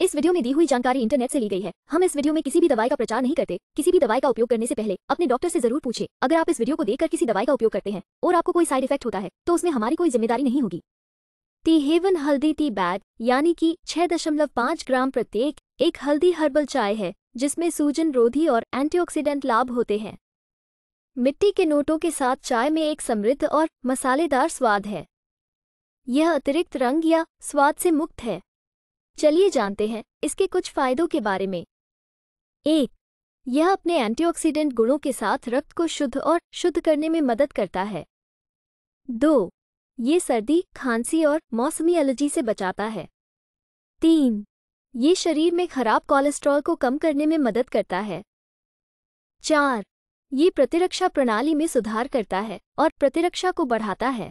इस वीडियो में दी हुई जानकारी इंटरनेट से ली गई है हम इस वीडियो में किसी भी दवाई का प्रचार नहीं करते किसी भी दवाई का उपयोग करने से पहले अपने डॉक्टर से जरूर पूछे अगर आप इस वीडियो को देखकर किसी दवाई का उपयोग करते हैं और आपको कोई साइड इफेक्ट होता है तो उसमें हमारी कोई जिम्मेदारी नहीं होगी Tea Haven haldi tea bag यानी कि छह ग्राम प्रत्येक एक हल्दी हर्बल चाय है जिसमें सूजन रोधी और एंटीऑक्सीडेंट लाभ होते हैं मिट्टी के नोटों के साथ चाय में एक समृद्ध और मसालेदार स्वाद है यह अतिरिक्त रंग या स्वाद से मुक्त है चलिए जानते हैं इसके कुछ फायदों के बारे में एक यह अपने एंटीऑक्सीडेंट गुणों के साथ रक्त को शुद्ध और शुद्ध करने में मदद करता है दो ये सर्दी खांसी और मौसमी एलर्जी से बचाता है तीन ये शरीर में खराब कोलेस्ट्रॉल को कम करने में मदद करता है चार ये प्रतिरक्षा प्रणाली में सुधार करता है और प्रतिरक्षा को बढ़ाता है